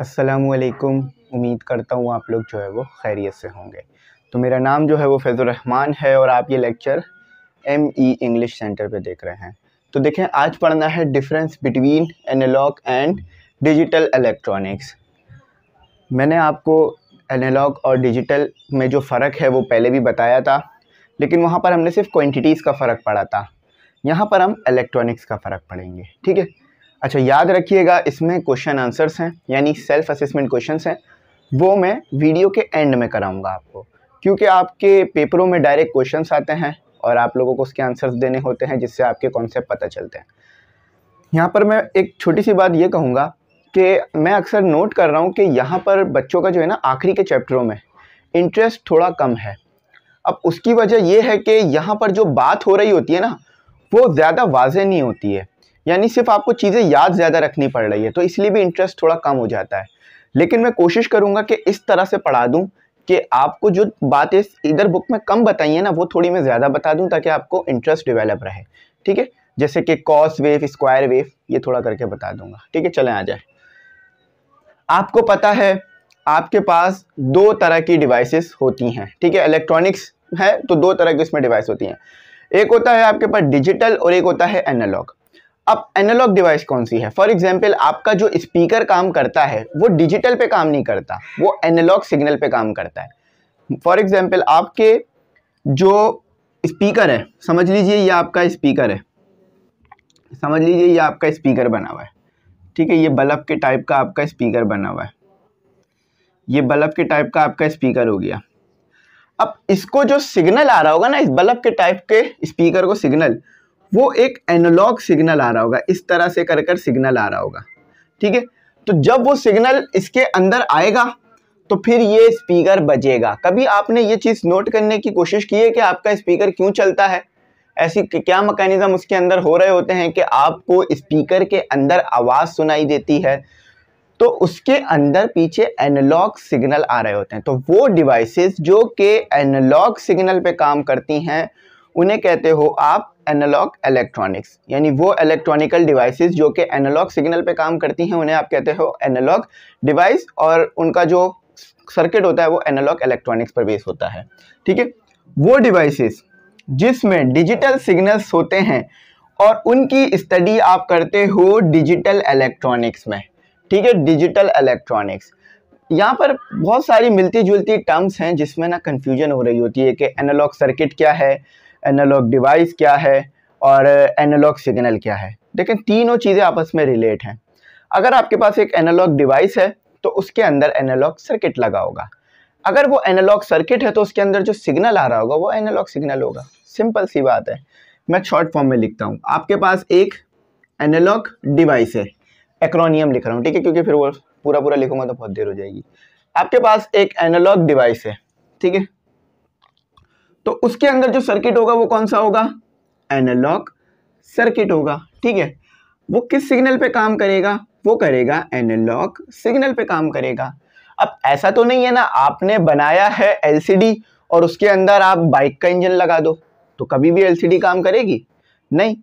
असलकुम उम्मीद करता हूँ आप लोग जो है वो खैरियत से होंगे तो मेरा नाम जो है वो फैज़ुलरहमान है और आप ये lecture M E English centre पे देख रहे हैं तो देखें आज पढ़ना है difference between analogue and digital electronics मैंने आपको एनालॉग और डिजिटल में जो फ़र्क है वो पहले भी बताया था लेकिन वहाँ पर हमने सिर्फ क्वान्टिटीज़ का फ़र्क पढ़ा था यहाँ पर हम इलेक्ट्रॉनिक्स का फ़र्क पढ़ेंगे ठीक है अच्छा याद रखिएगा इसमें क्वेश्चन आंसर्स हैं यानी सेल्फ असेसमेंट क्वेश्चंस हैं वो मैं वीडियो के एंड में कराऊंगा आपको क्योंकि आपके पेपरों में डायरेक्ट क्वेश्चंस आते हैं और आप लोगों को उसके आंसर्स देने होते हैं जिससे आपके कॉन्सेप्ट पता चलते हैं यहाँ पर मैं एक छोटी सी बात ये कहूँगा कि मैं अक्सर नोट कर रहा हूँ कि यहाँ पर बच्चों का जो है ना आखिरी के चैप्टरों में इंटरेस्ट थोड़ा कम है अब उसकी वजह यह है कि यहाँ पर जो बात हो रही होती है ना वो ज़्यादा वाजे नहीं होती है यानी सिर्फ आपको चीज़ें याद ज़्यादा रखनी पड़ रही है तो इसलिए भी इंटरेस्ट थोड़ा कम हो जाता है लेकिन मैं कोशिश करूँगा कि इस तरह से पढ़ा दूँ कि आपको जो बातें इधर बुक में कम बताई ना वो थोड़ी मैं ज़्यादा बता दूँ ताकि आपको इंटरेस्ट डिवेलप रहे ठीक है जैसे कि कॉस वेव स्क्वायर वेव ये थोड़ा करके बता दूंगा ठीक है चले आ जाए आपको पता है आपके पास दो तरह की डिवाइसेस होती हैं ठीक है इलेक्ट्रॉनिक्स है तो दो तरह की उसमें डिवाइस होती हैं एक होता है आपके पास डिजिटल और एक होता है एनालॉग अब एनालॉग डिवाइस कौन सी है फॉर एग्जाम्पल आपका जो स्पीकर काम करता है वो डिजिटल पे काम नहीं करता वो एनालॉग सिग्नल पे काम करता है फॉर एग्जाम्पल आपके जो स्पीकर है समझ लीजिए ये आपका स्पीकर है समझ लीजिए ये आपका स्पीकर बना हुआ है ठीक है ये बल्ब के टाइप का आपका स्पीकर बना हुआ है ये बल्ब के टाइप का आपका स्पीकर हो गया अब इसको जो सिग्नल आ रहा होगा ना इस बल्ब के टाइप के स्पीकर को सिग्नल वो एक एनालॉग सिग्नल आ रहा होगा इस तरह से कर कर सिग्नल आ रहा होगा ठीक है तो जब वो सिग्नल इसके अंदर आएगा तो फिर ये स्पीकर बजेगा कभी आपने ये चीज़ नोट करने की कोशिश की है कि आपका स्पीकर क्यों चलता है ऐसी क्या मकैनिज़म उसके अंदर हो रहे होते हैं कि आपको स्पीकर के अंदर आवाज़ सुनाई देती है तो उसके अंदर पीछे एनालॉग सिग्नल आ रहे होते हैं तो वो डिवाइसेस जो कि एनालॉग सिग्नल पे काम करती हैं उन्हें कहते हो आप एनालॉग इलेक्ट्रॉनिक्स यानी वो इलेक्ट्रॉनिकल डिवाइसेस जो कि एनालॉग सिग्नल पे काम करती हैं उन्हें आप कहते हो एनालॉग डिवाइस और उनका जो सर्किट होता है वो एनालॉग इलेक्ट्रॉनिक्स पर बेस होता है ठीक है वो डिवाइसेस जिसमें डिजिटल सिग्नल्स होते हैं और उनकी स्टडी आप करते हो डिजिटल इलेक्ट्रॉनिक्स में ठीक है डिजिटल इलेक्ट्रॉनिक्स यहाँ पर बहुत सारी मिलती जुलती टर्म्स हैं जिसमें ना कन्फ्यूजन हो रही होती है कि एनालॉग सर्किट क्या है एनालॉग डिवाइस क्या है और एनालॉग सिग्नल क्या है देखें तीनों चीज़ें आपस में रिलेट हैं अगर आपके पास एक एनालॉग डिवाइस है तो उसके अंदर एनालॉग सर्किट लगा होगा अगर वो एनालॉग सर्किट है तो उसके अंदर जो सिग्नल आ रहा होगा वो एनालॉग सिग्नल होगा सिंपल सी बात है मैं शॉर्ट फॉर्म में लिखता हूँ आपके पास एक एनालॉग डिवाइस है एक्रोनियम लिख रहा हूँ ठीक है क्योंकि फिर वो पूरा पूरा लिखूंगा तो बहुत देर हो जाएगी आपके पास एक एनालॉग डिवाइस है ठीक है तो उसके अंदर जो सर्किट होगा वो कौन सा होगा एनालॉग सर्किट होगा ठीक है वो किस सिग्नल पे काम करेगा वो करेगा एनालॉग सिग्नल पे काम करेगा अब ऐसा तो नहीं है ना आपने बनाया है एलसीडी और उसके अंदर आप बाइक का इंजन लगा दो तो कभी भी एलसीडी काम करेगी नहीं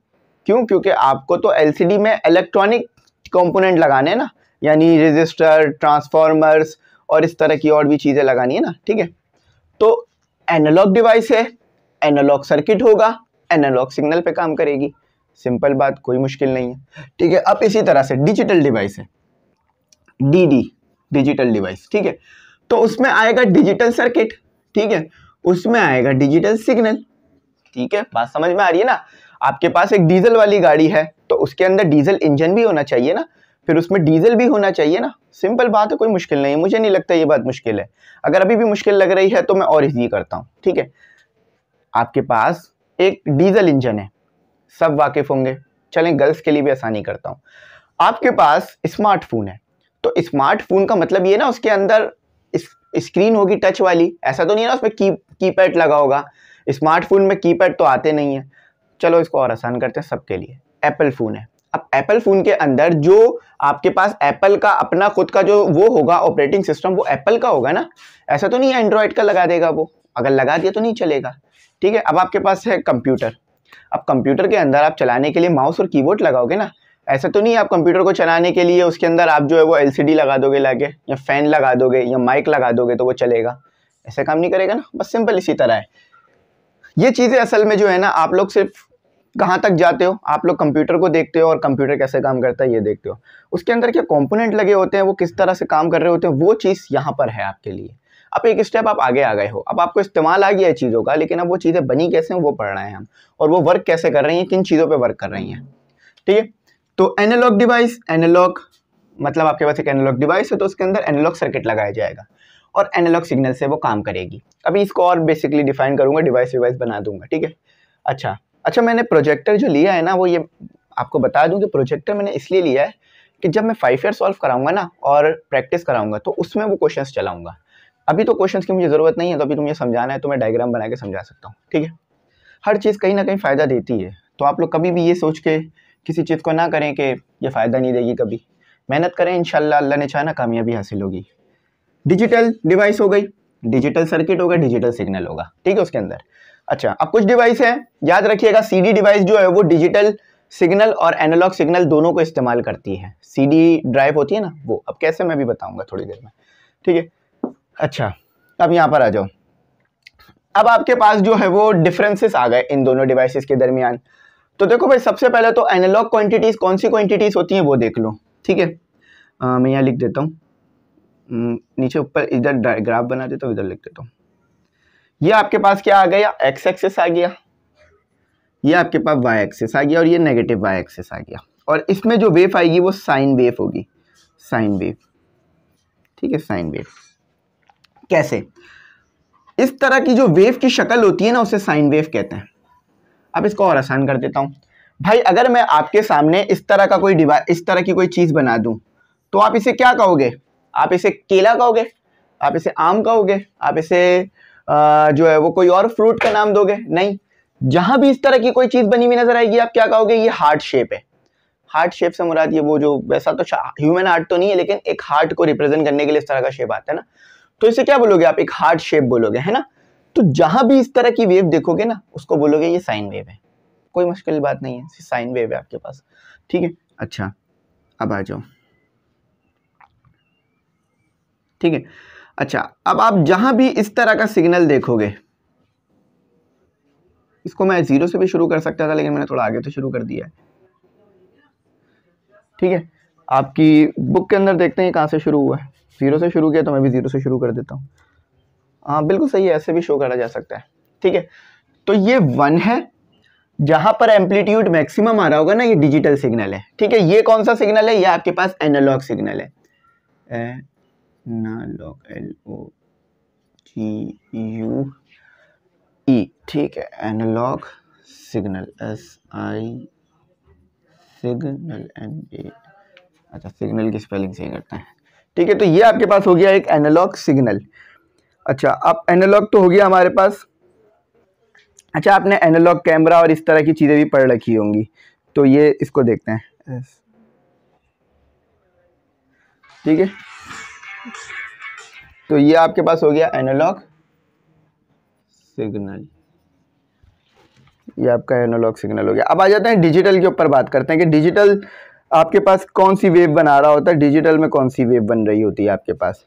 क्यों क्योंकि आपको तो एलसीडी में इलेक्ट्रॉनिक कंपोनेंट लगाने हैं ना यानी रजिस्टर ट्रांसफार्मर्स और इस तरह की और भी चीज़ें लगानी है ना ठीक है तो एनालॉग डिवाइस है एनालॉग सर्किट होगा एनालॉग सिग्नल पे काम करेगी सिंपल बात कोई मुश्किल नहीं है ठीक है अब इसी तरह से डिजिटल डिवाइस है डी डिजिटल डिवाइस ठीक है तो उसमें आएगा डिजिटल सर्किट ठीक है उसमें आएगा डिजिटल सिग्नल ठीक है बात समझ में आ रही है ना आपके पास एक डीजल वाली गाड़ी है तो उसके अंदर डीजल इंजन भी होना चाहिए ना फिर उसमें डीजल भी होना चाहिए ना सिंपल बात है कोई मुश्किल नहीं है मुझे नहीं लगता ये बात मुश्किल है अगर अभी भी मुश्किल लग रही है तो मैं और इजी करता हूँ ठीक है आपके पास एक डीजल इंजन है सब वाकिफ होंगे चलें गर्ल्स के लिए भी आसानी करता हूँ आपके पास स्मार्टफोन है तो स्मार्टफोन का मतलब ये ना उसके अंदर स्क्रीन होगी टच वाली ऐसा तो नहीं है ना उसमें की कीपैड लगा होगा स्मार्टफोन में कीपैड तो आते नहीं है चलो इसको और आसान करते हैं सबके लिए एप्पल फ़ोन है अब एप्पल फ़ोन के अंदर जो आपके पास एप्पल का अपना खुद का जो वो होगा ऑपरेटिंग सिस्टम वो एप्पल का होगा ना ऐसा तो नहीं एंड्रॉयड का लगा देगा वो अगर लगा दिया तो नहीं चलेगा ठीक है अब आपके पास है कंप्यूटर अब कंप्यूटर के अंदर आप चलाने के लिए माउस और कीबोर्ड लगाओगे ना ऐसा तो नहीं आप कंप्यूटर को चलाने के लिए उसके अंदर आप जो है वो एलसीडी लगा दोगे लागे या फ़ैन लगा दोगे या माइक लगा दोगे तो वो चलेगा ऐसा काम नहीं करेगा ना बस सिंपल इसी तरह है ये चीज़ें असल में जो है ना आप लोग सिर्फ कहाँ तक जाते हो आप लोग कंप्यूटर को देखते हो और कंप्यूटर कैसे काम करता है ये देखते हो उसके अंदर क्या कंपोनेंट लगे होते हैं वो किस तरह से काम कर रहे होते हैं वो चीज़ यहाँ पर है आपके लिए अब एक स्टेप आप आगे आ गए हो अब आपको इस्तेमाल आ गया है चीज़ों का लेकिन अब वो चीज़ें बनी कैसे हैं वो पढ़ रहे हैं हम और वो वर्क कैसे कर रही हैं किन चीज़ों पर वर्क कर रही हैं ठीक है तो एनालॉग डिवाइस एनालॉग मतलब आपके पास एक एनालॉग डिवाइस है तो उसके अंदर एनालॉग सर्किट लगाया जाएगा और एनालॉग सिग्नल से वो काम करेगी अभी इसको और बेसिकली डिफाइन करूँगा डिवाइस डिवाइस बना दूंगा ठीक है अच्छा अच्छा मैंने प्रोजेक्टर जो लिया है ना वो ये आपको बता दूं कि प्रोजेक्टर मैंने इसलिए लिया है कि जब मैं फाइव ईयर सॉल्व कराऊंगा ना और प्रैक्टिस कराऊंगा तो उसमें वो क्वेश्चंस चलाऊंगा अभी तो क्वेश्चंस की मुझे ज़रूरत नहीं है तो अभी तुम्हें समझाना है तो मैं डायग्राम बना के समझा सकता हूँ ठीक है हर चीज़ कहीं ना कहीं फ़ायदा देती है तो आप लोग कभी भी ये सोच के किसी चीज़ को ना करें कि ये फ़ायदा नहीं देगी कभी मेहनत करें इन अल्लाह ने चाहना कामयाबी हासिल होगी डिजिटल डिवाइस हो गई डिजिटल सर्किट होगा डिजिटल सिग्नल होगा ठीक है उसके अंदर अच्छा अब कुछ डिवाइस हैं याद रखिएगा सीडी डिवाइस जो है वो डिजिटल सिग्नल और एनालॉग सिग्नल दोनों को इस्तेमाल करती है सीडी ड्राइव होती है ना वो अब कैसे मैं भी बताऊंगा थोड़ी देर में ठीक है अच्छा अब यहाँ पर आ जाओ अब आपके पास जो है वो डिफरेंसेस आ गए इन दोनों डिवाइसेस के दरमियान तो देखो भाई सबसे पहले तो एनालॉग क्वांटिटीज़ कौन सी क्वांटिटीज़ होती हैं वो देख लो ठीक है मैं यहाँ लिख देता हूँ नीचे ऊपर इधर ग्राफ बना देता हूँ इधर लिख देता हूँ ये आपके पास क्या आ गया एक्स एक्सेस आ गया ये आपके पास वाई एक्सेस आ गया और ये नेगेटिव वाई एक्सेस आ गया और इसमें जो वेव आएगी वो साइन वेव होगी साइन वेव ठीक है साइन वेव कैसे इस तरह की जो वेव की शक्ल होती है ना उसे साइन वेव कहते हैं अब इसको और आसान कर देता हूं भाई अगर मैं आपके सामने इस तरह का कोई डिवाइस इस तरह की कोई चीज़ बना दूं तो आप इसे क्या कहोगे आप इसे केला कहोगे आप इसे आम कहोगे आप इसे जो है वो कोई और फ्रूट का नाम दोगे नहीं जहां भी इस तरह की कोई चीज बनी हुई नजर आएगी आप क्या कहोगे ये हार्ट शेप है हार्ट शेप से मुराद ये वो जो वैसा तो ह्यूमन हार्ट तो नहीं है लेकिन एक हार्ट को रिप्रेजेंट करने के लिए इस तरह का शेप आता है ना तो इसे क्या बोलोगे आप एक हार्ट शेप बोलोगे है ना तो जहां भी इस तरह की वेव देखोगे ना उसको बोलोगे ये साइन वेव है कोई मुश्किल बात नहीं है साइन वेव है आपके पास ठीक है अच्छा अब आ जाओ ठीक है अच्छा अब आप जहाँ भी इस तरह का सिग्नल देखोगे इसको मैं ज़ीरो से भी शुरू कर सकता था लेकिन मैंने थोड़ा आगे तो शुरू कर दिया है ठीक है आपकी बुक के अंदर देखते हैं कहाँ से शुरू हुआ है ज़ीरो से शुरू किया तो मैं भी ज़ीरो से शुरू कर देता हूँ हाँ बिल्कुल सही है ऐसे भी शो करा जा सकता है ठीक है तो ये वन है जहाँ पर एम्पलीट्यूड मैक्सिमम आ रहा होगा ना ये डिजिटल सिग्नल है ठीक है ये कौन सा सिग्नल है ये आपके पास एनालॉग सिग्नल है ना log L O G U E ठीक है analogue signal S I signal N A अच्छा सिग्नल की स्पेलिंग सही करते हैं ठीक है तो ये आपके पास हो गया एक एनालॉग सिग्नल अच्छा अब एनालॉग तो हो गया हमारे पास अच्छा आपने एनालॉग कैमरा और इस तरह की चीज़ें भी पढ़ रखी होंगी तो ये इसको देखते हैं ठीक है तो ये आपके पास हो गया एनालॉग सिग्नल ये आपका एनालॉग सिग्नल हो गया अब आ जाते हैं डिजिटल के ऊपर बात करते हैं कि डिजिटल आपके पास कौन सी वेव बना रहा होता है डिजिटल में कौन सी वेव बन रही होती है आपके पास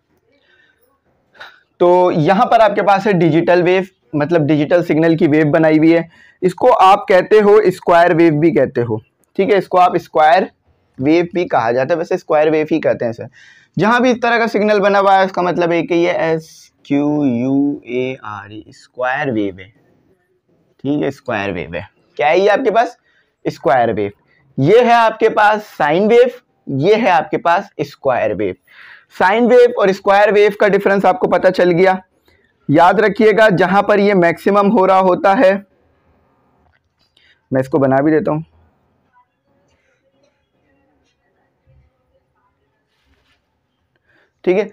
तो यहां पर आपके पास है डिजिटल वेव मतलब डिजिटल सिग्नल की वेव बनाई हुई है इसको आप कहते हो स्क्वायर वेव भी कहते हो ठीक है इसको आप स्क्वायर वेव भी कहा जाता है वैसे स्क्वायर वेव ही कहते हैं सर जहां भी इस तरह का सिग्नल बना हुआ है उसका मतलब एक ही है S Q U A R E square wave है ठीक है स्क्वायर वेव है क्या है ये आपके पास स्क्वायर वेव ये है आपके पास साइन वेव ये है आपके पास स्क्वायर वेव साइन वेव और स्क्वायर वेव का डिफरेंस आपको पता चल गया याद रखिएगा जहां पर ये मैक्सिमम हो रहा होता है मैं इसको बना भी देता हूं ठीक है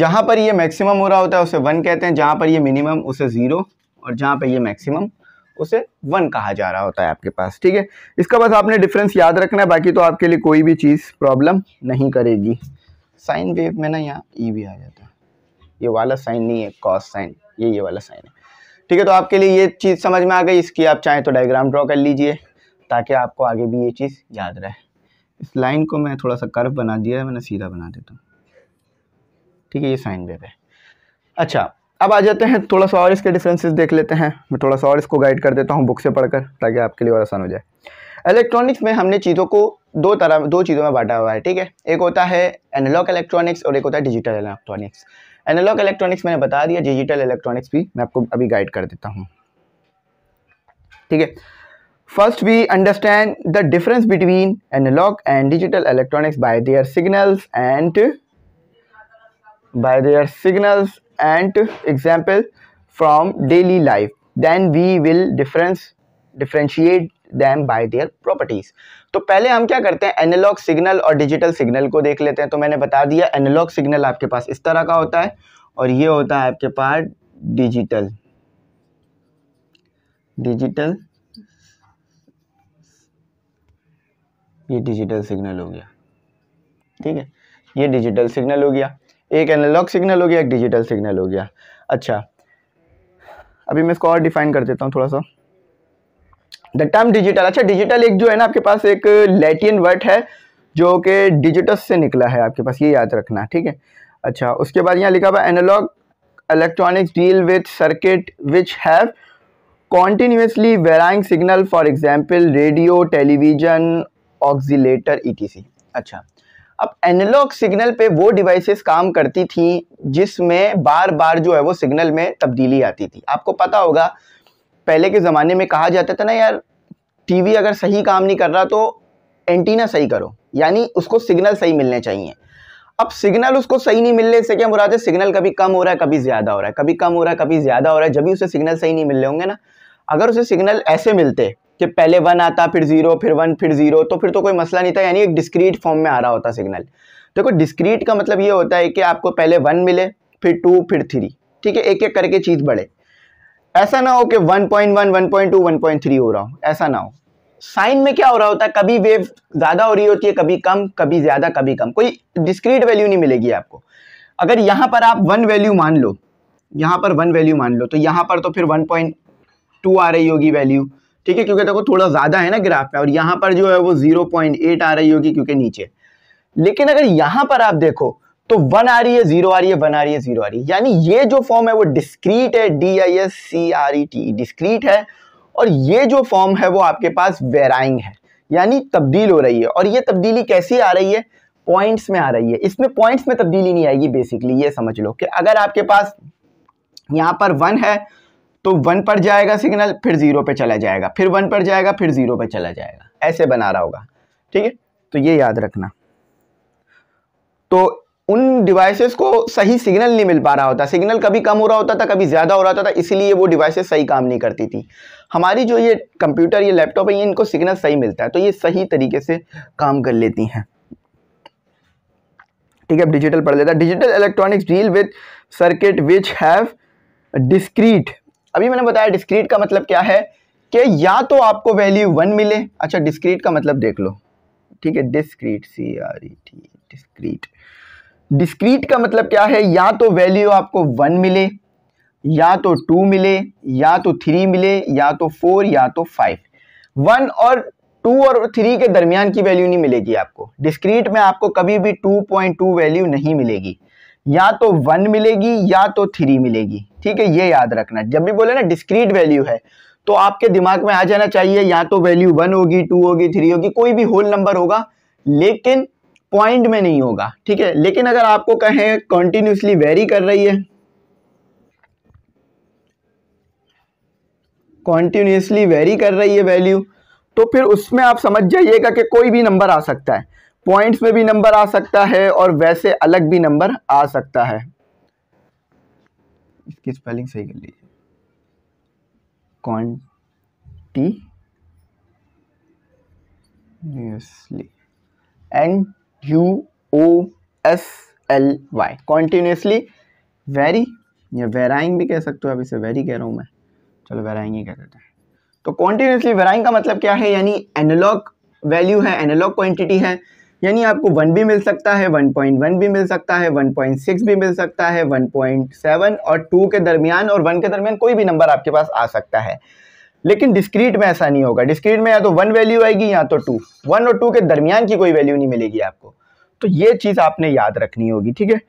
जहाँ पर ये मैक्सिमम हो रहा होता है उसे वन कहते हैं जहाँ पर ये मिनिमम उसे ज़ीरो और जहाँ पर ये मैक्सिमम उसे वन कहा जा रहा होता है आपके पास ठीक है इसका बस आपने डिफरेंस याद रखना है बाकी तो आपके लिए कोई भी चीज़ प्रॉब्लम नहीं करेगी साइन वेव में ना यहाँ ई e भी आ जाता है ये वाला साइन नहीं है कॉस साइन ये ये वाला साइन है ठीक है तो आपके लिए ये चीज़ समझ में आ गई इसकी आप चाहें तो डायग्राम ड्रॉ कर लीजिए ताकि आपको आगे भी ये चीज़ याद रहे इस लाइन को मैं थोड़ा सा कर्व बना दिया है मैंने सीधा बना देता हूँ ठीक है ये साइन वेव है अच्छा अब आ जाते हैं थोड़ा सा और इसके डिफरेंसेस देख लेते हैं मैं थोड़ा सा और इसको गाइड कर देता हूँ बुक से पढ़कर ताकि आपके लिए और आसान हो जाए इलेक्ट्रॉनिक्स में हमने चीज़ों को दो तरह दो चीज़ों में बांटा हुआ है ठीक है एक होता है एनालॉग इलेक्ट्रॉनिक्स और एक होता है डिजिटल इलेक्ट्रॉनिक्स एनालॉग इलेक्ट्रॉनिक्स मैंने बता दिया डिजिटल इलेक्ट्रॉनिक्स भी मैं आपको अभी गाइड कर देता हूँ ठीक है first we understand the difference between analogue and digital electronics by their signals and by their signals and example from daily life then we will difference differentiate them by their properties तो पहले हम क्या करते हैं analogue signal और digital signal को देख लेते हैं तो मैंने बता दिया एनालॉग सिग्नल आपके पास इस तरह का होता है और ये होता है आपके पास डिजिटल डिजिटल ये डिजिटल सिग्नल हो गया ठीक है ये डिजिटल सिग्नल हो गया एक एनालॉग सिग्नल हो गया एक डिजिटल सिग्नल हो गया अच्छा अभी मैं इसको और डिफाइन कर देता हूँ थोड़ा सा द टर्म डिजिटल अच्छा डिजिटल एक जो है ना आपके पास एक लैटिन वर्ड है जो कि डिजिटस से निकला है आपके पास ये याद रखना ठीक है अच्छा उसके बाद यहाँ लिखा हुआ analogue electronics deal with circuit which have continuously varying signal for example radio television oscillator etc अच्छा अब एनालॉग सिग्नल पे वो डिवाइसेस काम करती थी जिसमें बार बार जो है वो सिग्नल में तब्दीली आती थी आपको पता होगा पहले के ज़माने में कहा जाता था ना यार टीवी अगर सही काम नहीं कर रहा तो एंटीना सही करो यानी उसको सिग्नल सही मिलने चाहिए अब सिग्नल उसको सही नहीं मिलने से क्या मुराद है सिग्नल कभी कम हो रहा है कभी ज़्यादा हो रहा है कभी कम हो रहा है कभी ज़्यादा हो रहा है जब भी उसे सिग्नल सही नहीं मिल रहे होंगे ना अगर उसे सिग्नल ऐसे मिलते कि पहले वन आता फिर ज़ीरो फिर वन फिर ज़ीरो तो फिर तो कोई मसला नहीं था यानी एक डिस्क्रीट फॉर्म में आ रहा होता सिग्नल देखो डिस्क्रीट का मतलब ये होता है कि आपको पहले वन मिले फिर टू फिर थ्री ठीक है एक एक करके चीज़ बढ़े ऐसा ना हो कि वन पॉइंट हो रहा हो ऐसा ना हो साइन में क्या हो रहा होता है कभी वेव ज़्यादा हो रही होती है कभी कम कभी ज़्यादा कभी कम कोई डिस्क्रीट वैल्यू नहीं मिलेगी आपको अगर यहां पर आप वन वैल्यू मान लो यहाँ पर वन वैल्यू मान लो तो यहां पर तो फिर 1.2 आ रही होगी वैल्यू ठीक है क्योंकि देखो थोड़ा ज़्यादा है ना ग्राफ में और यहाँ पर जो है वो जीरो पॉइंट एट आ रही होगी क्योंकि नीचे लेकिन अगर यहां पर आप देखो तो वन आ रही है जीरो आ रही है वन आ रही है जीरो आ रही है यानी ये जो फॉर्म है वो डिस्क्रीट है D I S C R E T discrete है और ये जो फॉर्म है वो आपके पास वेराइंग है यानी तब्दील हो रही है और ये तब्दीली कैसी आ रही है पॉइंट्स में आ रही है इसमें पॉइंट्स में तब्दीली नहीं आएगी बेसिकली ये समझ लो कि अगर आपके पास यहाँ पर वन है तो वन पर जाएगा सिग्नल फिर ज़ीरो पे चला जाएगा फिर वन पर जाएगा फिर ज़ीरो पे चला जाएगा ऐसे बना रहा होगा ठीक है तो ये याद रखना तो उन डिवाइसेस को सही सिग्नल नहीं मिल पा रहा होता सिग्नल कभी कम हो रहा होता था कभी ज़्यादा हो रहा होता था तो इसलिए वो डिवाइसेस सही काम नहीं करती थी हमारी जो ये कंप्यूटर ये लैपटॉप है ये इनको सिग्नल सही मिलता है तो ये सही तरीके से काम कर लेती हैं ठीक है अब डिजिटल पढ़ लेता digital electronics deal with circuit which have discrete अभी मैंने बताया डिस्क्रीट का मतलब क्या है कि या तो आपको वैल्यू वन मिले अच्छा डिस्क्रीट का मतलब देख लो ठीक है discrete C R E T discrete discrete का मतलब क्या है या तो वैल्यू आपको वन मिले या तो टू मिले या तो थ्री मिले या तो फोर या तो फाइव वन और टू और थ्री के दरमियान की वैल्यू नहीं मिलेगी आपको डिस्क्रीट में आपको कभी भी टू पॉइंट टू वैल्यू नहीं मिलेगी या तो वन मिलेगी या तो थ्री मिलेगी ठीक है ये याद रखना जब भी बोले ना डिस्क्रीट वैल्यू है तो आपके दिमाग में आ जाना चाहिए या तो वैल्यू वन होगी टू होगी थ्री होगी कोई भी होल नंबर होगा लेकिन पॉइंट में नहीं होगा ठीक है लेकिन अगर आपको कहें कॉन्टिन्यूसली वेरी कर रही है कॉन्टिन्यूसली वेरी कर रही है वैल्यू तो फिर उसमें आप समझ जाइएगा कि कोई भी नंबर आ सकता है पॉइंट्स में भी नंबर आ सकता है और वैसे अलग भी नंबर आ सकता है इसकी स्पेलिंग सही कर लीजिए continuously N U O S L Y continuously vary या वेराइंग भी कह सकते हो आप इसे वेरी कह रहा हूँ मैं चलो वेराइंग ही कह देते हैं तो कॉन्टीन्यूसली वेराइंग का मतलब क्या है यानी एनालॉग वैल्यू है एनालॉग क्वांटिटी है यानी आपको वन भी मिल सकता है वन पॉइंट वन भी मिल सकता है वन पॉइंट सिक्स भी मिल सकता है वन पॉइंट सेवन और टू के दरमियान और वन के दरमियान कोई भी नंबर आपके पास आ सकता है लेकिन डिस्क्रीट में ऐसा नहीं होगा डिस्क्रीट में या तो वन वैल्यू आएगी या तो टू वन और टू के दरमियान की कोई वैल्यू नहीं मिलेगी आपको तो ये चीज़ आपने याद रखनी होगी ठीक है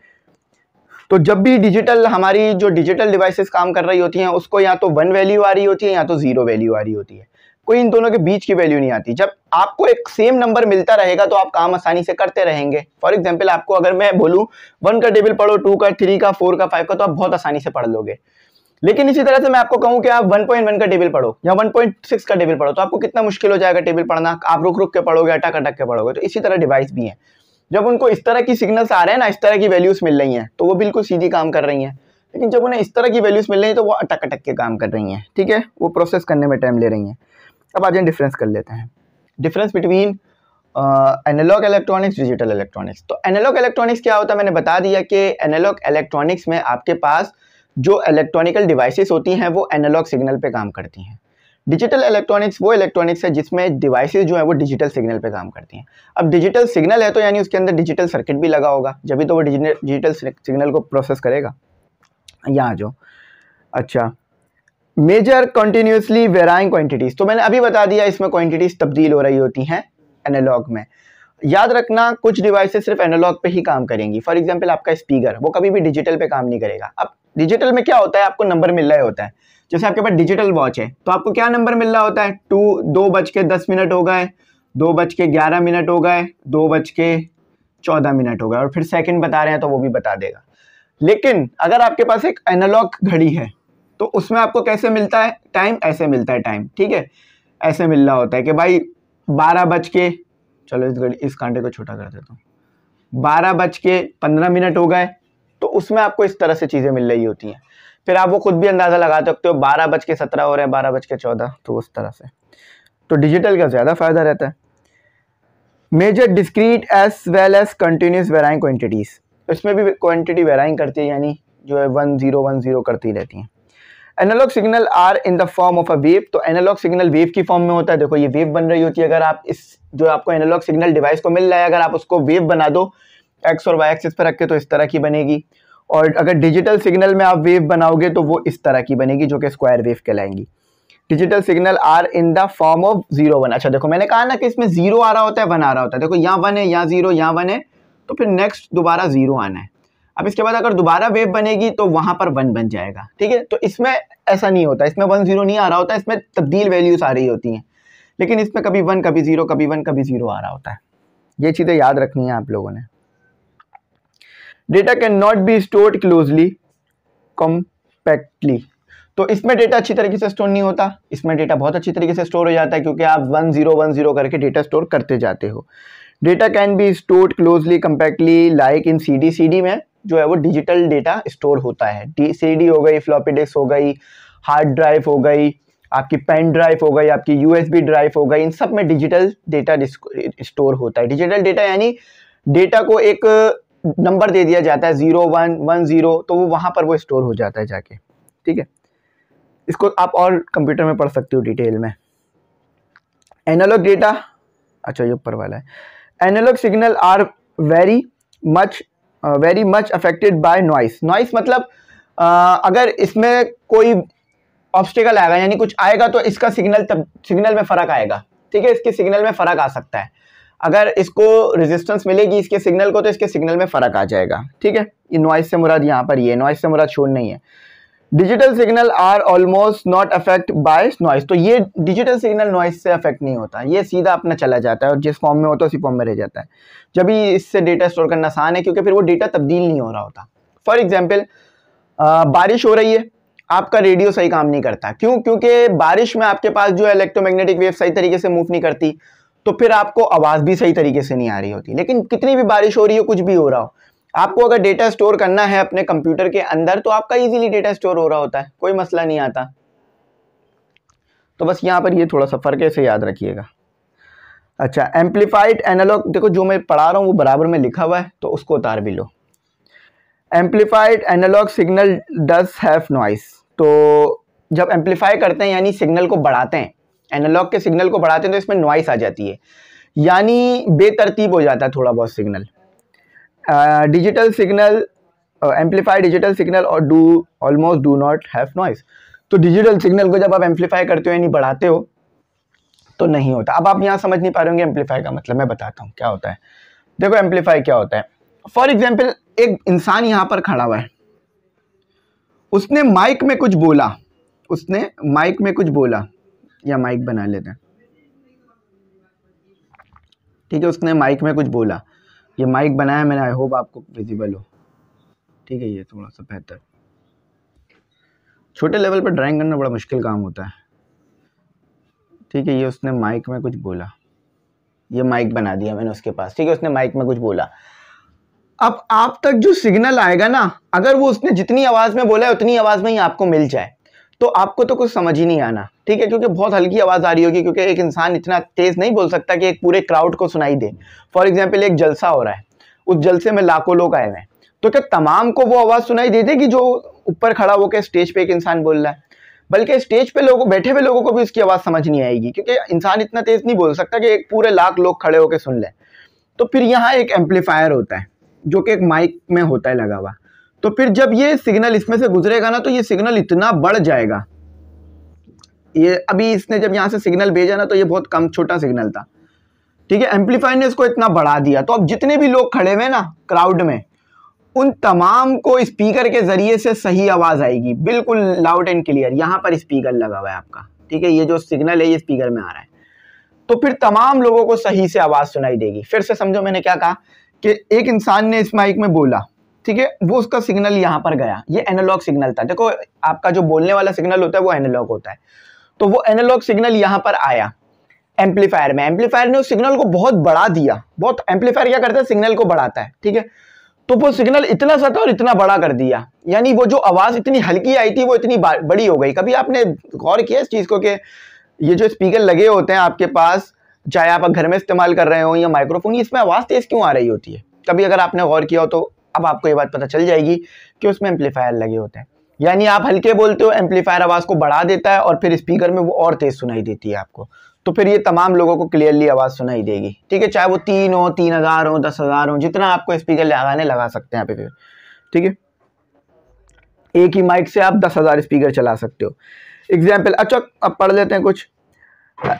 तो जब भी डिजिटल हमारी जो डिजिटल डिवाइसेस काम कर रही होती हैं उसको या तो वन वैल्यू आ रही होती है या तो ज़ीरो वैल्यू आ रही होती है कोई इन दोनों के बीच की वैल्यू नहीं आती जब आपको एक सेम नंबर मिलता रहेगा तो आप काम आसानी से करते रहेंगे फॉर एग्जाम्पल आपको अगर मैं बोलूँ वन का टेबल पढ़ो टू का थ्री का फोर का फाइव का तो आप बहुत आसानी से पढ़ लोगे लेकिन इसी तरह से मैं आपको कहूं कि आप 1.1 का टेबल पढ़ो या 1.6 का टेबल पढ़ो तो आपको कितना मुश्किल हो जाएगा टेबल पढ़ना आप रुक रुक के पढ़ोगे अटक अटक के पढ़ोगे तो इसी तरह डिवाइस भी है जब उनको इस तरह की सिग्नल्स आ रहे हैं ना इस तरह की वैल्यूज मिल रही हैं तो वो बिल्कुल सीधी काम कर रही हैं लेकिन जब उन्हें इस तरह की वैल्यूज मिल रही है तो वो अटक अटक के काम कर रही हैं ठीक है वो प्रोसेस करने में टाइम ले रही हैं अब आज जाए डिफरेंस कर लेते हैं difference between analog electronics digital electronics तो एनालॉग इलेक्ट्रॉनिक्स क्या होता है मैंने बता दिया कि एनालॉग इलेक्ट्रॉनिक्स में आपके पास जो इलेक्ट्रॉनिकल डिवाइसेस होती हैं वो एनालॉग सिग्नल पे काम करती हैं डिजिटल इलेक्ट्रॉनिक्स वो इलेक्ट्रॉनिक्स है जिसमें डिवाइसेस जो है वो डिजिटल सिग्नल पे काम करती हैं अब डिजिटल सिग्नल है तो यानी उसके अंदर डिजिटल सर्किट भी लगा होगा जब भी तो वो डिजिटल सिग्नल को प्रोसेस करेगा यहाँ जो अच्छा मेजर कंटिन्यूसली वेराइंग क्वांटिटीज़ तो मैंने अभी बता दिया इसमें क्वांटिटीज़ तब्दील हो रही होती हैं एनालॉग में याद रखना कुछ डिवाइसेस सिर्फ एनालॉग पे ही काम करेंगी फॉर एग्जांपल आपका स्पीकर वो कभी भी डिजिटल पे काम नहीं करेगा अब डिजिटल में क्या होता है आपको नंबर मिल रहा होता है जैसे आपके पास डिजिटल वॉच है तो आपको क्या नंबर मिल रहा होता है टू दो बज के दस मिनट हो गए दो बज के ग्यारह मिनट हो गए दो बज के चौदह मिनट हो गए और फिर सेकेंड बता रहे हैं तो वो भी बता देगा लेकिन अगर आपके पास एक एनालॉग घड़ी है तो उसमें आपको कैसे मिलता है टाइम ऐसे मिलता है टाइम ठीक है ऐसे मिल रहा होता है कि भाई बारह बज के चलो इस घड़ी इस कांटे को छोटा कर देता हूँ बारह बज के पंद्रह मिनट हो गए तो उसमें आपको इस तरह से चीज़ें मिल रही होती हैं फिर आप वो खुद भी अंदाज़ा लगा सकते हो बारह बज के सत्रह हो रहे हैं बारह बज के चौदह तो उस तरह से तो डिजिटल का ज़्यादा फ़ायदा रहता है measure discrete as well as continuous varying quantities इसमें भी क्वान्टिटी वेराइंग करती है यानी जो है वन ज़ीरो वन ज़ीरो करती रहती हैं analogue signal are in the form of a wave तो एनालॉग सिग्नल वेव की फॉर्म में होता है देखो ये वेव बन रही होती है अगर आप इस जो आपको एनालॉग सिग्नल डिवाइस को मिल रहा है अगर आप उसको वेव बना दो एक्स और वाई एक्सिस पर रख के तो इस तरह की बनेगी और अगर डिजिटल सिग्नल में आप वेव बनाओगे तो वो इस तरह की बनेगी जो कि स्क्वायर वेव कहलाएंगी digital signal are in the form of zero one अच्छा देखो मैंने कहा ना कि इसमें जीरो आ रहा होता है वन आ रहा होता है देखो यहाँ वन है यहाँ जीरो यहाँ वन है तो फिर नेक्स्ट दोबारा जीरो आना है अब इसके बाद अगर दोबारा वेव बनेगी तो वहां पर वन बन जाएगा ठीक है तो इसमें ऐसा नहीं होता इसमें वन जीरो नहीं आ रहा होता इसमें तब्दील वैल्यूज़ आ रही होती हैं लेकिन इसमें कभी वन कभी ज़ीरो कभी वन कभी ज़ीरो आ रहा होता है ये चीज़ें याद रखनी है आप लोगों ने data can not be stored closely compactly तो इसमें डेटा अच्छी तरीके से स्टोर नहीं होता इसमें डेटा बहुत अच्छी तरीके से स्टोर हो जाता है क्योंकि आप वन जीरो वन जीरो करके डेटा स्टोर करते जाते हो data can be stored closely compactly like in C D C D में जो है वो डिजिटल डेटा स्टोर होता है डी सी डी हो गई फ्लॉपी डिस्क हो गई हार्ड ड्राइव हो गई आपकी पेन ड्राइव हो गई आपकी यूएसबी ड्राइव हो गई इन सब में डिजिटल डेटा स्टोर होता है डिजिटल डेटा यानी डेटा को एक नंबर eh, दे दिया जाता है ज़ीरो वन वन ज़ीरो तो वो वहाँ पर वो स्टोर हो जाता है जाके ठीक है इसको आप और कंप्यूटर में पढ़ सकते हो डिटेल में एनालॉग डेटा अच्छा ये ऊपर वाला है analogue signal are very much very much affected by noise noise मतलब uh, अगर इसमें कोई ऑब्स्टिकल आएगा यानी कुछ आएगा तो इसका सिग्नल तब सिग्नल में फ़र्क आएगा ठीक है इसके सिग्नल में फ़र्क आ सकता है अगर इसको रेजिस्टेंस मिलेगी इसके सिग्नल को तो इसके सिग्नल में फ़र्क आ जाएगा ठीक है ये नॉइस से मुराद यहाँ पर ये नॉइस से मुराद शोर नहीं है digital signal are almost not affect by noise तो ये डिजिटल सिग्नल नॉइस से अफेक्ट नहीं होता ये सीधा अपना चला जाता है और जिस फॉर्म में होता तो है उसी फॉर्म में रह जाता है जब भी इससे डेटा स्टोर करना आसान है क्योंकि फिर वो डेटा तब्दील नहीं हो रहा होता फॉर एग्जाम्पल बारिश हो रही है आपका रेडियो सही काम नहीं करता क्यों क्योंकि बारिश में आपके पास जो है इलेक्ट्रोमैग्नेटिक वेव सही तरीके से मूव नहीं करती तो फिर आपको आवाज़ भी सही तरीके से नहीं आ रही होती लेकिन कितनी भी बारिश हो रही हो कुछ भी हो रहा हो आपको अगर डेटा स्टोर करना है अपने कंप्यूटर के अंदर तो आपका इजीली डेटा स्टोर हो रहा होता है कोई मसला नहीं आता तो बस यहाँ पर ये थोड़ा सा फ़र्क है इसे याद रखिएगा अच्छा एम्पलीफाइड एनालॉग देखो जो मैं पढ़ा रहा हूँ वो बराबर में लिखा हुआ है तो उसको उतार भी लो amplified analog signal does have noise तो जब एम्पलीफाई करते हैं यानी सिग्नल को बढ़ाते हैं एनालॉग के सिग्नल को बढ़ाते हैं तो इसमें नॉइस आ जाती है यानी बेतरतीब हो जाता है थोड़ा बहुत signal digital signal amplify digital signal और do almost do not have noise तो डिजिटल सिग्नल को जब आप एम्पलीफाई करते हो यानी बढ़ाते हो तो नहीं होता अब आप यहाँ समझ नहीं पा रहे होंगे एम्पलीफाई का मतलब मैं बताता हूँ क्या होता है देखो एम्पलीफाई क्या होता है फॉर एग्जाम्पल एक इंसान यहाँ पर खड़ा हुआ है उसने माइक में कुछ बोला उसने माइक में कुछ बोला या माइक बना लेते हैं ठीक है उसने माइक में कुछ बोला ये माइक बनाया मैंने आई होप आपको विजिबल हो ठीक है ये थोड़ा सा बेहतर छोटे लेवल पर ड्राइंग करना बड़ा मुश्किल काम होता है ठीक है ये उसने माइक में कुछ बोला ये माइक बना दिया मैंने उसके पास ठीक है उसने माइक में कुछ बोला अब आप तक जो सिग्नल आएगा ना अगर वो उसने जितनी आवाज़ में बोला है उतनी आवाज़ में ही आपको मिल जाए तो आपको तो कुछ समझ ही नहीं आना ठीक है क्योंकि बहुत हल्की आवाज़ आ रही होगी क्योंकि एक इंसान इतना तेज़ नहीं बोल सकता कि एक पूरे क्राउड को सुनाई दे फॉर एग्जाम्पल एक जलसा हो रहा है उस जलसे में लाखों लोग आए हुए हैं तो क्या तमाम को वो आवाज़ सुनाई दे कि जो ऊपर खड़ा होकर स्टेज पे एक इंसान बोल रहा है बल्कि स्टेज पे लोगों बैठे हुए लोगों को भी उसकी आवाज़ समझ नहीं आएगी क्योंकि इंसान इतना तेज़ नहीं बोल सकता कि एक पूरे लाख लोग खड़े होकर सुन ले तो फिर यहाँ एक एम्पलीफायर होता है जो कि एक माइक में होता है लगा हुआ तो फिर जब ये सिग्नल इसमें से गुजरेगा ना तो ये सिग्नल इतना बढ़ जाएगा ये अभी इसने जब यहाँ से सिग्नल भेजा ना तो ये बहुत कम छोटा सिग्नल था ठीक है एम्पलीफायर ने इसको इतना बढ़ा दिया तो अब जितने भी लोग खड़े हुए ना क्राउड में उन तमाम को स्पीकर के ज़रिए से सही आवाज़ आएगी बिल्कुल लाउड एंड क्लियर यहाँ पर स्पीकर लगा हुआ है आपका ठीक है ये जो सिग्नल है ये स्पीकर में आ रहा है तो फिर तमाम लोगों को सही से आवाज़ सुनाई देगी फिर से समझो मैंने क्या कहा कि एक इंसान ने इस माइक में बोला ठीक है वो उसका सिग्नल यहाँ पर गया ये एनालॉग सिग्नल था देखो आपका जो बोलने वाला सिग्नल होता है वो एनालॉग होता है तो वो एनालॉग सिग्नल यहाँ पर आया एम्पलीफायर में एम्पलीफायर ने उस सिग्नल को बहुत बढ़ा दिया बहुत एम्पलीफायर क्या करता है सिग्नल को बढ़ाता है ठीक है तो वो सिग्नल इतना सा था और इतना बड़ा कर दिया यानी वो जो आवाज़ इतनी हल्की आई थी वो इतनी बड़ी हो गई कभी आपने गौर किया इस चीज़ को कि ये जो स्पीकर लगे होते हैं आपके पास चाहे आप घर में इस्तेमाल कर रहे हो या माइक्रोफोन इसमें आवाज़ तेज़ क्यों आ रही होती है कभी अगर आपने गौर किया हो तो अब आपको ये बात पता चल जाएगी कि उसमें एम्पलीफायर लगे होते हैं यानी आप हल्के बोलते हो एम्पलीफायर आवाज़ को बढ़ा देता है और फिर स्पीकर में वो और तेज़ सुनाई देती है आपको तो फिर ये तमाम लोगों को क्लियरली आवाज़ सुनाई देगी ठीक है चाहे वो तीन हो तीन हज़ार हो दस हज़ार हो जितना आपको स्पीकर लगाने लगा सकते हैं ठीक है एक ही माइक से आप दस हज़ार स्पीकर चला सकते हो एग्जाम्पल अच्छा अब पढ़ लेते हैं कुछ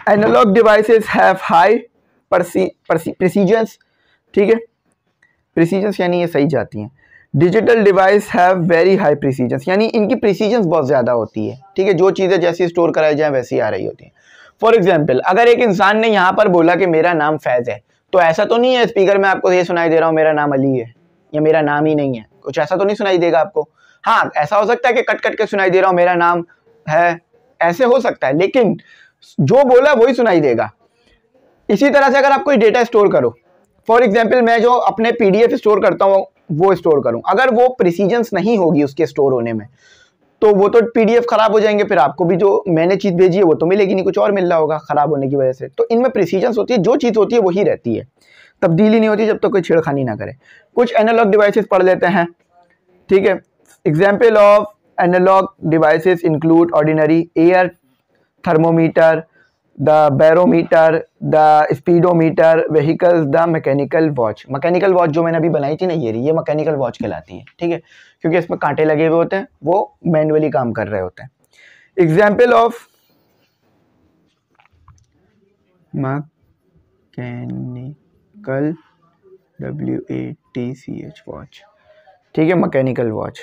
analog devices have high precisions ठीक है प्रिसीजन्स यानी ये सही जाती हैं digital device have very high precision यानी इनकी प्रिसीजन्स बहुत ज़्यादा होती है ठीक है जो चीज़ें जैसी स्टोर कराई जाए वैसी आ रही होती हैं फॉर एग्जाम्पल अगर एक इंसान ने यहाँ पर बोला कि मेरा नाम फैज़ है तो ऐसा तो नहीं है स्पीकर में आपको ये सुनाई दे रहा हूँ मेरा नाम अली है या मेरा नाम ही नहीं है कुछ ऐसा तो नहीं सुनाई देगा आपको हाँ ऐसा हो सकता है कि कट कट के सुनाई दे रहा हूँ मेरा नाम है ऐसे हो सकता है लेकिन जो बोला वही सुनाई देगा इसी तरह से अगर आप कोई डेटा स्टोर करो फॉर एग्जाम्पल मैं जो अपने पी स्टोर करता हूँ वो स्टोर करूँ अगर वो प्रिसीजन्स नहीं होगी उसके स्टोर होने में तो वो तो पीडीएफ खराब हो जाएंगे फिर आपको भी जो मैंने चीज़ भेजी है वो तो मिलेगी नहीं कुछ और मिल रहा होगा ख़राब होने की वजह से तो इनमें प्रिसीजन होती है जो चीज़ होती है वही रहती है तब्दीली नहीं होती जब तक तो कोई छेड़खानी ना करे कुछ एनालॉग डिवाइसेस पढ़ लेते हैं ठीक है example of analog devices include ordinary air thermometer the barometer the speedometer vehicles, the mechanical watch mechanical watch जो मैंने अभी बनाई थी ना ये रही ये मैकेनिकल वॉच कहलाती है ठीक है क्योंकि इसमें कांटे लगे हुए होते हैं वो मैनुअली काम कर रहे होते हैं example of mechanical W A T C H watch ठीक है मैकेनिकल वॉच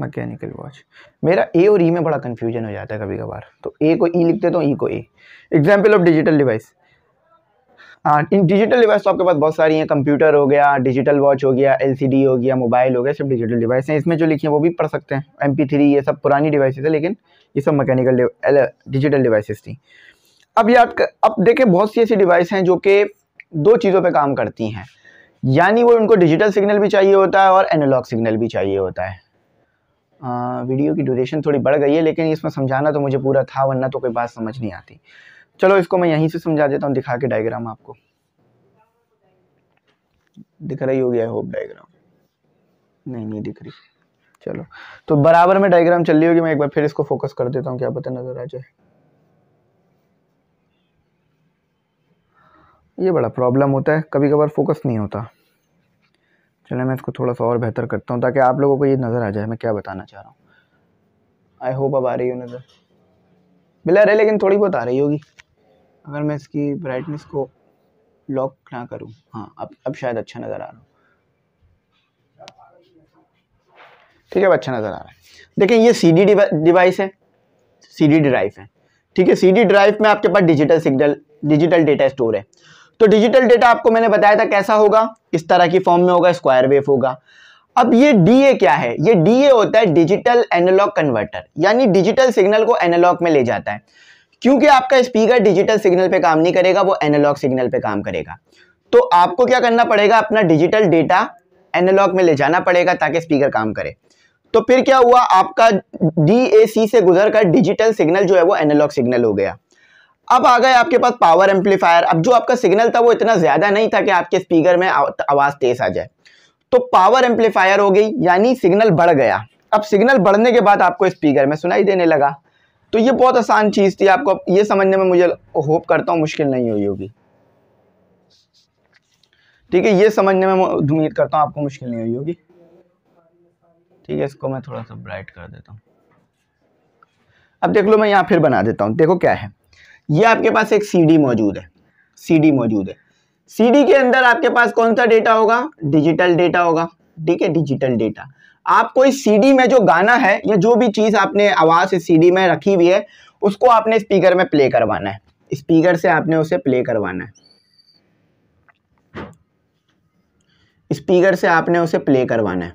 मैकेनिकल वॉच मेरा ए और ई e में बड़ा कन्फ्यूजन हो जाता है कभी कभार तो ए को ई e लिखते तो ई e को a example of digital device हाँ इन डिजिटल डिवाइस तो आपके पास बहुत सारी हैं कंप्यूटर हो गया डिजिटल वॉच हो गया एलसीडी हो गया मोबाइल हो गया सब डिजिटल डिवाइस हैं इसमें जो लिखी हैं वो भी पढ़ सकते हैं एमपी थ्री ये सब पुरानी डिवाइसेस है लेकिन ये सब मैकेनिकल डिजिटल डिवाइसेस थी अब याद अब देखें बहुत सी ऐसी डिवाइस हैं जो कि दो चीज़ों पर काम करती हैं यानी वो उनको डिजिटल सिग्नल भी चाहिए होता है और एनोलॉग सिग्नल भी चाहिए होता है वीडियो की ड्यूरेशन थोड़ी बढ़ गई है लेकिन इसमें समझाना तो मुझे पूरा था वरना तो कोई बात समझ नहीं आती चलो इसको मैं यहीं से समझा देता हूँ दिखा के डायग्राम आपको दिख रही हो गया होप डायग्राम नहीं नहीं दिख रही चलो तो बराबर में डायग्राम चल रही होगी मैं एक बार फिर इसको फोकस कर देता हूँ क्या पता नज़र आ जाए ये बड़ा प्रॉब्लम होता है कभी कभार फोकस नहीं होता चले मैं इसको थोड़ा सा और बेहतर करता हूँ ताकि आप लोगों को ये नज़र आ जाए मैं क्या बताना चाह रहा हूँ आई होप अब आ रही हो नज़र ब्लर है लेकिन थोड़ी बहुत आ रही होगी अगर मैं इसकी ब्राइटनेस को लॉक ना करूँ हाँ अब अब शायद अच्छा नज़र आ रहा हूँ ठीक है अब अच्छा नज़र आ रहा है देखें ये सी डी डिवाइस है सी डी ड्राइव है ठीक है सी डी ड्राइव में आपके पास digital signal digital data store है तो डिजिटल डेटा आपको मैंने बताया था कैसा होगा इस तरह की फॉर्म में होगा स्क्वायर वेव होगा अब ये डीए क्या है ये डीए होता है डिजिटल एनालॉग कन्वर्टर यानी डिजिटल सिग्नल को एनालॉग में ले जाता है क्योंकि आपका स्पीकर डिजिटल सिग्नल पे काम नहीं करेगा वो एनालॉग सिग्नल पे काम करेगा तो आपको क्या करना पड़ेगा अपना डिजिटल डेटा एनालॉग में ले जाना पड़ेगा ताकि स्पीकर काम करे तो फिर क्या हुआ आपका डी से गुजर कर डिजिटल सिग्नल जो है वो एनालॉग सिग्नल हो गया अब आ गए आपके पास पावर एम्पलीफायर अब जो आपका सिग्नल था वो इतना ज़्यादा नहीं था कि आपके स्पीकर में आवाज़ तेज आ जाए तो पावर एम्पलीफायर हो गई यानी सिग्नल बढ़ गया अब सिग्नल बढ़ने के बाद आपको स्पीकर में सुनाई देने लगा तो ये बहुत आसान चीज़ थी आपको ये समझने में मुझे होप करता हूँ मुश्किल नहीं हुई होगी ठीक है ये समझने में उम्मीद करता हूँ आपको मुश्किल नहीं हुई होगी ठीक है इसको मैं थोड़ा सा ब्राइट कर देता हूँ अब देख लो मैं यहाँ फिर बना देता हूँ देखो क्या है ये आपके पास एक सीडी मौजूद है सीडी मौजूद है सीडी के अंदर आपके पास कौन सा डेटा होगा डिजिटल डेटा होगा ठीक है डिजिटल डेटा आप कोई सीडी में जो गाना है या जो भी चीज़ आपने आवाज़ सीडी में रखी हुई है उसको आपने स्पीकर में प्ले करवाना है स्पीकर से आपने उसे प्ले करवाना है स्पीकर से आपने उसे प्ले करवाना है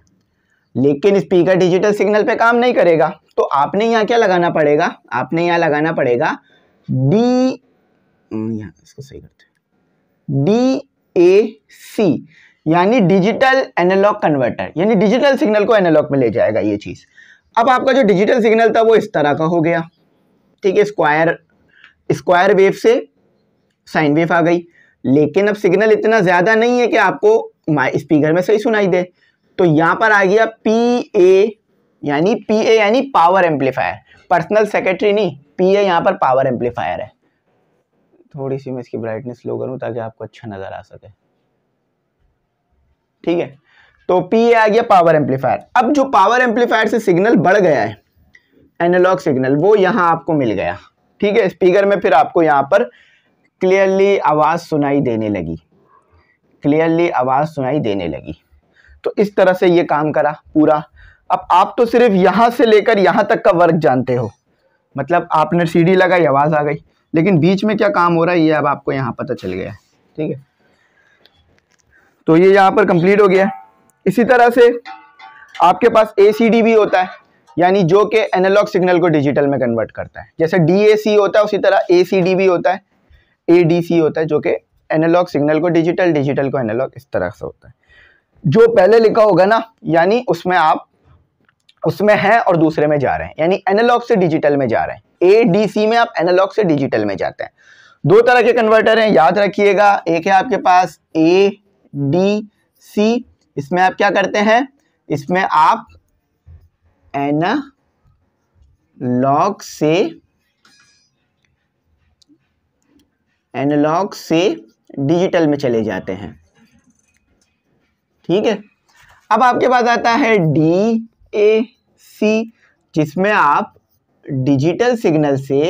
लेकिन स्पीकर डिजिटल सिग्नल पे काम नहीं करेगा तो आपने यहाँ क्या लगाना पड़ेगा आपने यहाँ लगाना पड़ेगा डी यहाँ इसको सही करते हैं डी ए सी यानी डिजिटल एनालॉग कन्वर्टर यानी डिजिटल सिग्नल को एनालॉग में ले जाएगा ये चीज़ अब आपका जो डिजिटल सिग्नल था वो इस तरह का हो गया ठीक है स्क्वायर स्क्वायर वेव से साइन वेव आ गई लेकिन अब सिग्नल इतना ज़्यादा नहीं है कि आपको स्पीकर में सही सुनाई दे तो यहां पर आ गया पी ए यानी पी ए यानी पावर एम्पलीफायर पर्सनल सेक्रेटरी नहीं पी है यहाँ पर पावर एम्पलीफायर है थोड़ी सी मैं इसकी ब्राइटनेस लो करूँ ताकि आपको अच्छा नज़र आ सके ठीक है तो पी ए आ गया पावर एम्पलीफायर अब जो पावर एम्पलीफायर से सिग्नल बढ़ गया है एनालॉग सिग्नल वो यहाँ आपको मिल गया ठीक है स्पीकर में फिर आपको यहाँ पर क्लियरली आवाज़ सुनाई देने लगी क्लियरली आवाज़ सुनाई देने लगी तो इस तरह से ये काम करा पूरा अब आप तो सिर्फ यहां से लेकर यहां तक का वर्क जानते हो मतलब आपने सीडी लगाई आवाज़ आ गई लेकिन बीच में क्या काम हो रहा है ये अब आपको यहाँ पता चल गया है ठीक है तो ये यहाँ पर कंप्लीट हो गया है इसी तरह से आपके पास ए भी होता है यानी जो कि एनालॉग सिग्नल को डिजिटल में कन्वर्ट करता है जैसे डी होता है उसी तरह ए भी होता है ए होता है जो कि एनालॉग सिग्नल को डिजिटल डिजिटल को एनालॉग इस तरह से होता है जो पहले लिखा होगा ना यानी उसमें आप उसमें हैं और दूसरे में जा रहे हैं यानी एनालॉग से डिजिटल में जा रहे हैं ए डी सी में आप एनालॉग से डिजिटल में जाते हैं दो तरह के कन्वर्टर हैं याद रखिएगा एक है आपके पास ए डी सी इसमें आप क्या करते हैं इसमें आप एनालॉग से एनालॉग से डिजिटल में चले जाते हैं ठीक है अब आपके पास आता है डी ए सी जिसमें आप डिजिटल सिग्नल से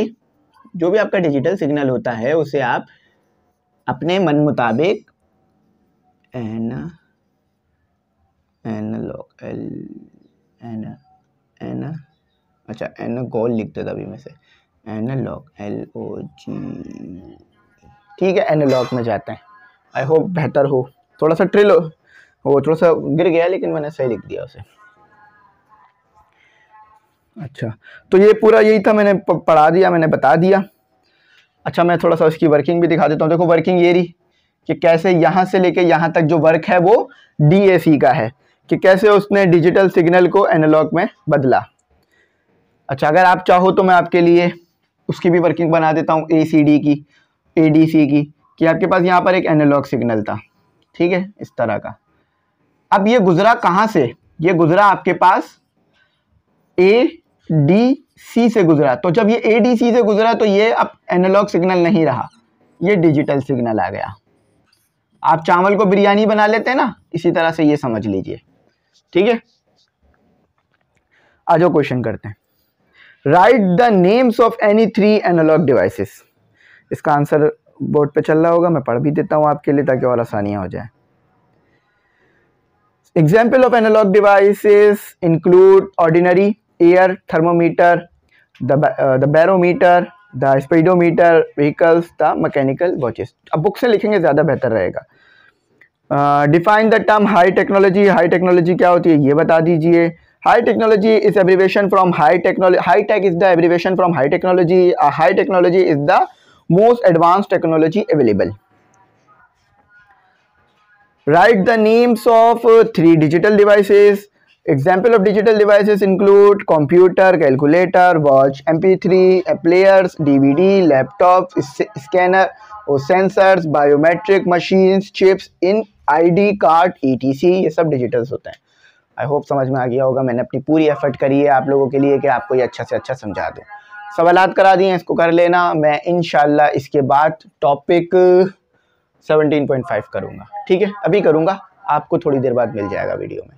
जो भी आपका डिजिटल सिग्नल होता है उसे आप अपने मन मुताबिक N analog L N N अच्छा एन गोल लिख था अभी मैं से एनालॉग एल ओ जी ठीक है एनालॉग में जाते हैं आई होप बेहतर हो थोड़ा सा ट्रिल हो थोड़ा सा गिर गया लेकिन मैंने सही लिख दिया उसे अच्छा तो ये पूरा यही था मैंने पढ़ा दिया मैंने बता दिया अच्छा मैं थोड़ा सा इसकी वर्किंग भी दिखा देता हूँ देखो वर्किंग ये रही कि कैसे यहाँ से लेके यहाँ तक जो वर्क है वो डी का है कि कैसे उसने डिजिटल सिग्नल को एनालॉग में बदला अच्छा अगर आप चाहो तो मैं आपके लिए उसकी भी वर्किंग बना देता हूँ ए की ए की कि आपके पास यहाँ पर एक एनालॉग सिग्नल था ठीक है इस तरह का अब ये गुज़रा कहाँ से ये गुज़रा आपके पास ए डी सी से गुजरा तो जब ये ए डी सी से गुजरा तो ये अब एनालॉग सिग्नल नहीं रहा ये डिजिटल सिग्नल आ गया आप चावल को बिरयानी बना लेते हैं ना इसी तरह से ये समझ लीजिए ठीक है आज क्वेश्चन करते हैं write the names of any three analog devices इसका आंसर बोर्ड पे चल रहा होगा मैं पढ़ भी देता हूं आपके लिए ताकि और आसानियां हो जाए example of analog devices include ordinary air thermometer the barometer the speedometer vehicles the mechanical watches अब बुक से लिखेंगे ज़्यादा बेहतर रहेगा define the term high technology high technology क्या होती है ये बता दीजिए high technology is abbreviation from high technology high tech is the abbreviation from high technology high technology is the most advance technology available write the names of three digital devices example include of calculator watch M P three watch, D V D laptop scanner और sensors biometric machines chips in ID card ETC ये सब digitals होते हैं I hope समझ में आ गया होगा मैंने अपनी पूरी एफर्ट करी है आप लोगों के लिए कि आपको ये अच्छा से अच्छा समझा दूँ सवाल करा दिए इसको कर लेना मैं इन इसके बाद टॉपिक फाइव करूँगा ठीक है अभी करूँगा आपको थोड़ी देर बाद मिल जाएगा वीडियो में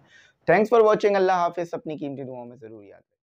थैंक्स फॉर वॉचिंग अल्लाह हाफिज़ अपनी कीमती दुआओं में ज़रूर याद